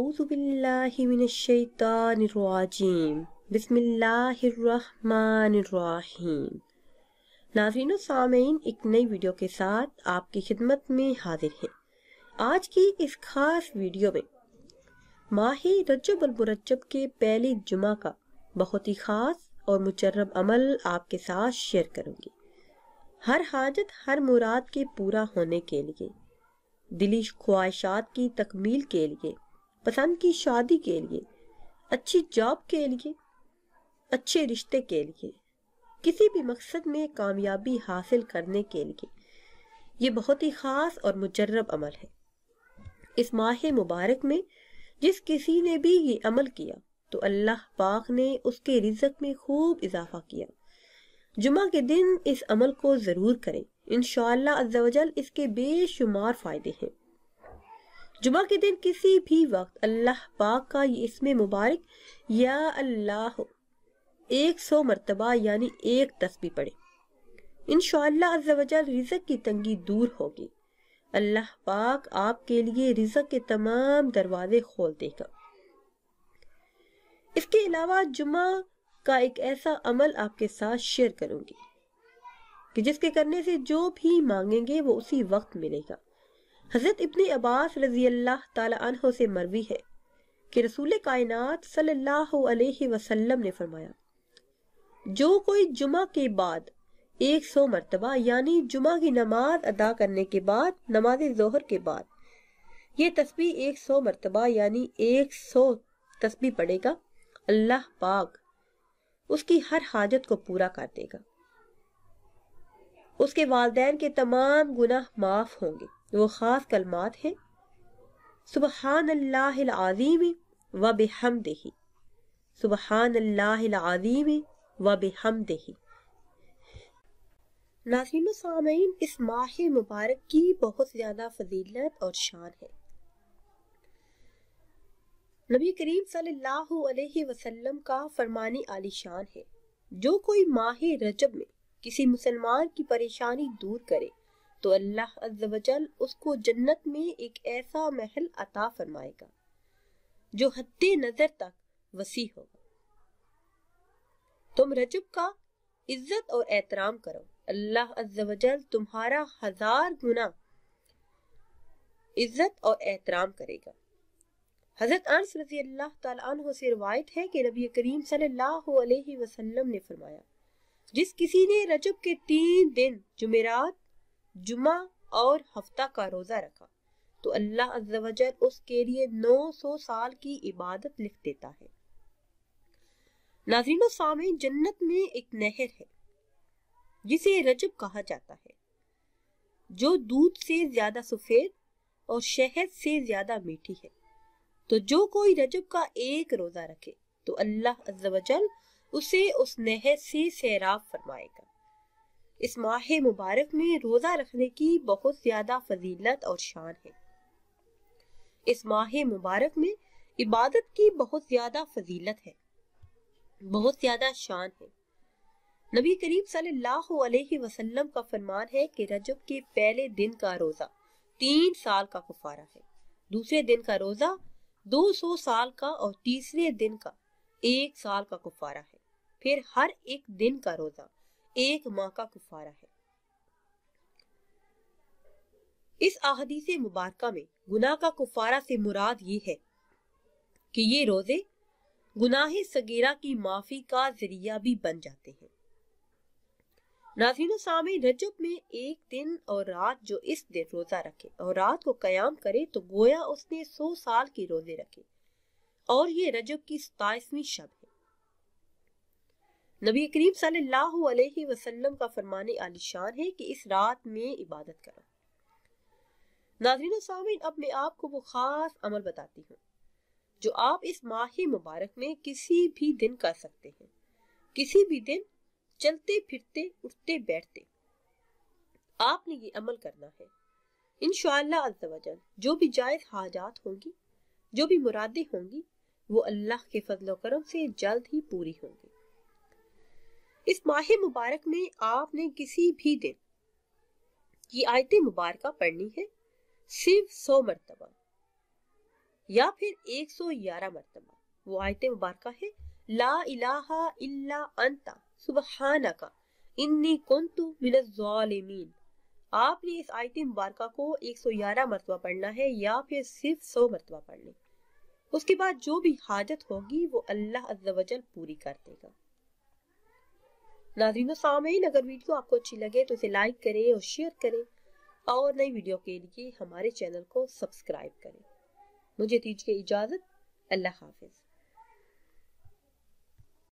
अऊज़बिल्लिमिनशैतानिर्राजीम बिस्मिल्लाहिर्रहमानिर्रहीम नाजरीन सामीन एक नई वीडियो के साथ आपकी खिदमत में हाजिर हैं आज की इस खास वीडियो में माही रजब अलमरजब के पहले जुमा का बहुत ही ख़ास और मुजरब अमल आपके साथ शेयर करूंगी हर हाजत हर मुराद के पूरा होने के लिए दिली ख्वाहिशात की तकमील के लिए पसंद की शादी के लिए अच्छी जॉब के लिए अच्छे रिश्ते के लिए किसी भी मकसद में कामयाबी हासिल करने के लिए ये बहुत ही ख़ास और मुजरब अमल है इस माह मुबारक में जिस किसी ने भी ये अमल किया तो अल्लाह पाक ने उसके रिजक में खूब इजाफा किया जुमा के दिन इस अमल को ज़रूर करें इन इसके बेशुमार फ़ायदे हैं जुमा के दिन किसी भी वक्त अल्लाह पाक का इसमें मुबारक या अल्लाह एक सौ मरतबा यानी एक तस्बी पड़े इन शजल रिजक की तंगी दूर होगी अल्लाह पाक आपके लिए रिजक के तमाम दरवाजे खोल देगा इसके अलावा जुमा का एक ऐसा अमल आपके साथ शेयर करूंगी कि जिसके करने से जो भी मांगेंगे वो उसी वक्त मिलेगा हज़रत इब्ने अब्बास रजी अल्लाह तह से मरवी है कि रसूल कायनात सल्लल्लाहु अलैहि वसल्लम ने फरमाया जो कोई जुमा के बाद एक सौ मरतबा यानी जुमा की नमाज अदा करने के बाद नमाज जोहर के बाद ये तस्वीर एक सौ मरतबा यानी एक सौ तस्वीर पड़ेगा अल्लाह पाक उसकी हर हाजत को पूरा कर देगा उसके वालदेन के तमाम गुनाह माफ होंगे वो ख़ास कलमात हैं सुबहान अल्लाज़ीम व बेहम दही सुबहान अल्लाज़ीम व बेहम दही नाजीन सामीन इस माह मुबारक की बहुत ज़्यादा फजीलत और शान है नबी करीम सल्लल्लाहु अलैहि वसल्लम का फरमानी आलिशान है जो कोई माह रजब में किसी मुसलमान की परेशानी दूर करे तो अल्लाह अज्जल उसको जन्नत में एक ऐसा महल अता फरमाएगा जो हद नजर तक वसी होगा तुम रजब का इज्जत और एहतराम करो अल्लाह अज्जल तुम्हारा हजार गुना इज्जत और एहतराम करेगा हजरत अनस रजी अल्लाह तला से रवायत है कि नबी करीम सल्लल्लाहु अलैहि वसल्लम ने फरमाया जिस किसी ने रजब के तीन दिन जुमेरात जुमा और हफ्ता का रोज़ा रखा तो अल्लाह अज्जवजल उसके लिए 900 साल की इबादत लिख देता है नाजरीनो सामे जन्नत में एक नहर है जिसे रजब कहा जाता है जो दूध से ज्यादा सफेद और शहद से ज्यादा मीठी है तो जो कोई रजब का एक रोजा रखे तो अल्लाह अज्जवजल उसे उस नहर से सैराब फरमाएगा इस माह मुबारक में रोज़ा रखने की बहुत ज़्यादा फजीलत और शान है इस माह मुबारक में इबादत की बहुत ज़्यादा फजीलत है बहुत ज़्यादा शान है नबी करीम सल्लल्लाहु अलैहि वसल्लम का फरमान है कि रजब के पहले दिन का रोज़ा तीन साल का कुफारा है दूसरे दिन का रोज़ा दो सौ साल का और तीसरे दिन का एक साल का कुफारा है फिर हर एक दिन का रोज़ा एक माँ का कुफारा है इस अहदीस मुबारक में गुनाह का कुफारा से मुराद ये है कि ये रोजे गुनाह सगीरा की माफी का जरिया भी बन जाते हैं नाजीन सामी रजब में एक दिन और रात जो इस दिन रोजा रखे और रात को कयाम करे तो गोया उसने सौ साल के रोजे रखे और ये रजब की सताइसवीं शब नबी करीम सल्लल्लाहु वसल्लम का फरमान आलिशान है कि इस रात में इबादत करो नाजरीन सामिन अपने आप को वो ख़ास अमल बताती हूँ जो आप इस माह मुबारक में किसी भी दिन कर सकते हैं किसी भी दिन चलते फिरते उठते बैठते आपने ये अमल करना है इन अज्जवजल जो भी जायज़ हाजात होंगी जो भी मुरादें होंगी वो अल्लाह के फजलो करम से जल्द ही पूरी होंगी इस माह मुबारक में आपने किसी भी दिन ये आयत मुबारक पढ़नी है सिर्फ सौ मरतबा या फिर एक सौ ग्यारह मरतबा वो आयत मुबारक है ला इलाहा इल्ला अंता सुबहाना का इन्नी कुंतु मिनज़्ज़ालिमीन आपने इस आयत मुबारक को 111 मरतबा पढ़ना है या फिर सिर्फ 100 मरतबा पढ़ उसके बाद जो भी हाजत होगी वो अल्लाह अज्जवजल पूरी कर देगा नाजरीन सामीन अगर वीडियो आपको अच्छी लगे तो इसे लाइक करें और शेयर करें और नई वीडियो के लिए हमारे चैनल को सब्सक्राइब करें मुझे दीजिए इजाज़त अल्लाह हाफिज़